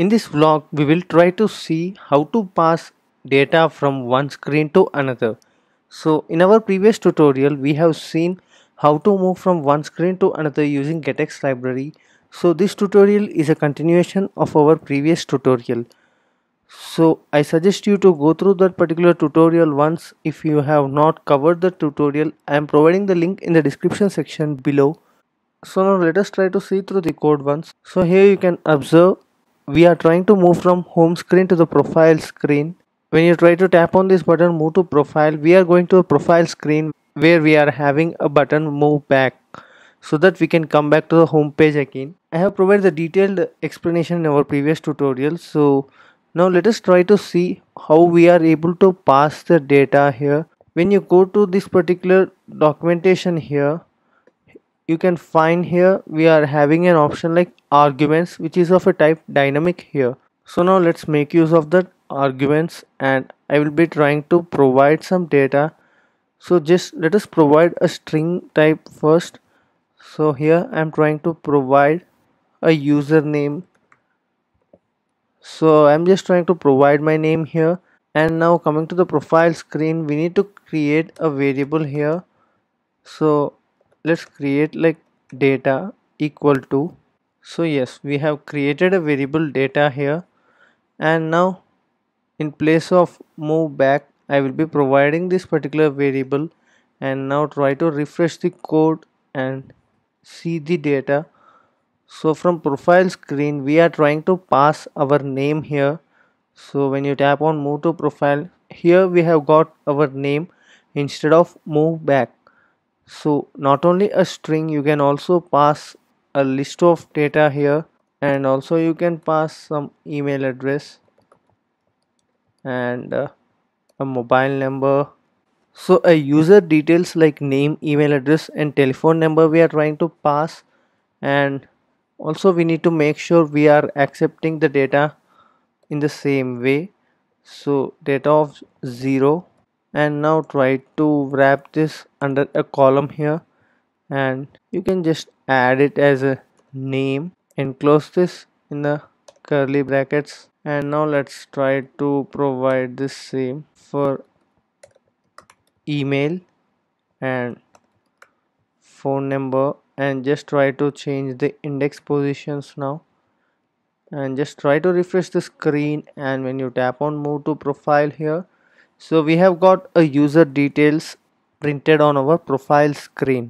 In this vlog, we will try to see how to pass data from one screen to another. So in our previous tutorial, we have seen how to move from one screen to another using GetX library. So this tutorial is a continuation of our previous tutorial. So I suggest you to go through that particular tutorial once if you have not covered the tutorial. I am providing the link in the description section below. So now let us try to see through the code once. So here you can observe we are trying to move from home screen to the profile screen. When you try to tap on this button move to profile we are going to a profile screen where we are having a button move back so that we can come back to the home page again. I have provided the detailed explanation in our previous tutorial. So now let us try to see how we are able to pass the data here. When you go to this particular documentation here, you can find here we are having an option like arguments which is of a type dynamic here. So now let's make use of that arguments and I will be trying to provide some data so just let us provide a string type first so here I'm trying to provide a username so I'm just trying to provide my name here and now coming to the profile screen we need to create a variable here so let's create like data equal to so yes we have created a variable data here and now in place of move back I will be providing this particular variable and now try to refresh the code and see the data so from profile screen we are trying to pass our name here so when you tap on move to profile here we have got our name instead of move back so not only a string you can also pass a list of data here and also you can pass some email address and uh, a mobile number so a user details like name email address and telephone number we are trying to pass and also we need to make sure we are accepting the data in the same way so data of 0 and now try to wrap this under a column here and you can just add it as a name and close this in the curly brackets and now let's try to provide the same for email and phone number and just try to change the index positions now and just try to refresh the screen and when you tap on move to profile here so we have got a user details printed on our profile screen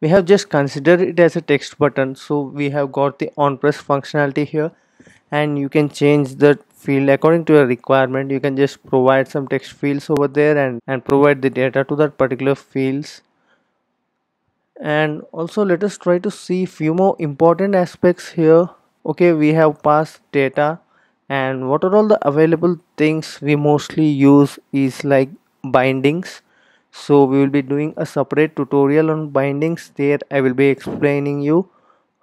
we have just considered it as a text button so we have got the on press functionality here and you can change the field according to your requirement you can just provide some text fields over there and and provide the data to that particular fields and also let us try to see few more important aspects here okay we have passed data and what are all the available things we mostly use is like bindings so we will be doing a separate tutorial on bindings there i will be explaining you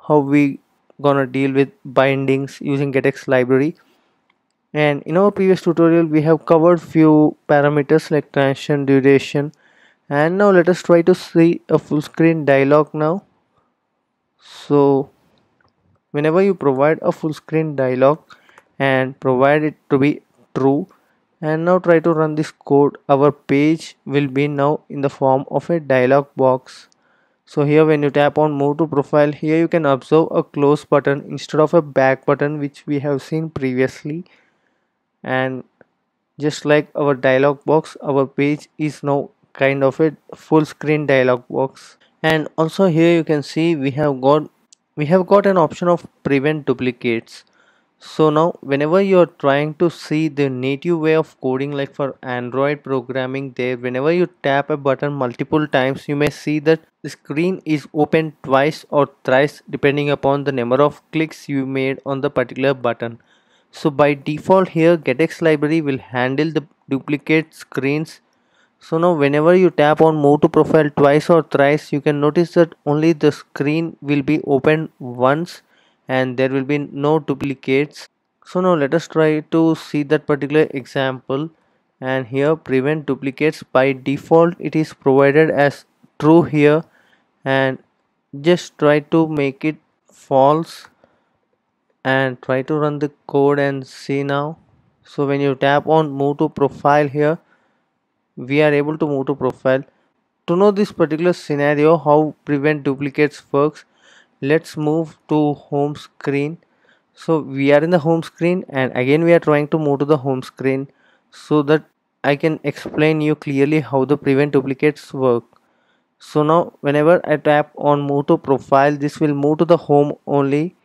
how we gonna deal with bindings using getx library and in our previous tutorial we have covered few parameters like transition duration and now let us try to see a full screen dialog now so whenever you provide a full screen dialog and provide it to be true and now try to run this code our page will be now in the form of a dialog box so here when you tap on move to profile here you can observe a close button instead of a back button which we have seen previously and just like our dialog box our page is now kind of a full screen dialog box and also here you can see we have got we have got an option of prevent duplicates so now whenever you're trying to see the native way of coding like for android programming there whenever you tap a button multiple times you may see that the screen is opened twice or thrice depending upon the number of clicks you made on the particular button so by default here getx library will handle the duplicate screens so now whenever you tap on move to profile twice or thrice you can notice that only the screen will be opened once and there will be no duplicates so now let us try to see that particular example and here prevent duplicates by default it is provided as true here and just try to make it false and try to run the code and see now so when you tap on move to profile here we are able to move to profile to know this particular scenario how prevent duplicates works let's move to home screen so we are in the home screen and again we are trying to move to the home screen so that I can explain you clearly how the prevent duplicates work so now whenever I tap on move to profile this will move to the home only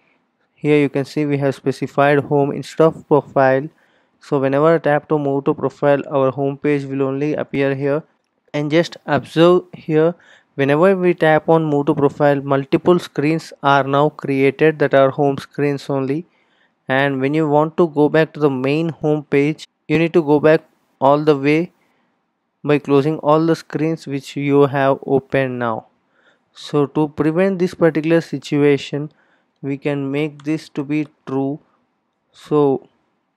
here you can see we have specified home instead of profile so whenever I tap to move to profile our home page will only appear here and just observe here Whenever we tap on move to profile, multiple screens are now created that are home screens only. And when you want to go back to the main home page, you need to go back all the way by closing all the screens which you have opened now. So to prevent this particular situation, we can make this to be true. So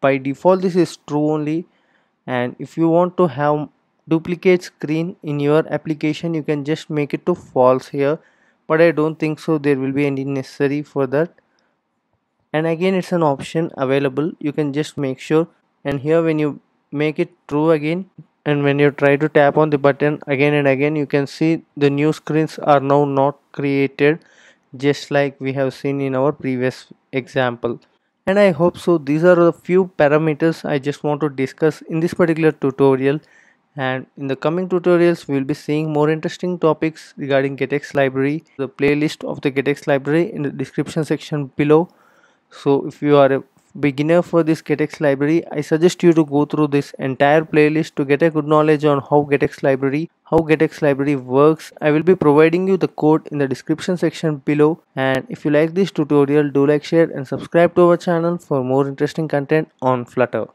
by default this is true only and if you want to have duplicate screen in your application you can just make it to false here but I don't think so there will be any necessary for that and again it's an option available you can just make sure and here when you make it true again and when you try to tap on the button again and again you can see the new screens are now not created just like we have seen in our previous example and I hope so these are the few parameters I just want to discuss in this particular tutorial and in the coming tutorials we will be seeing more interesting topics regarding GetX library. The playlist of the GetX library in the description section below. So if you are a beginner for this GetX library, I suggest you to go through this entire playlist to get a good knowledge on how GetX library, how GetX library works. I will be providing you the code in the description section below and if you like this tutorial do like share and subscribe to our channel for more interesting content on Flutter.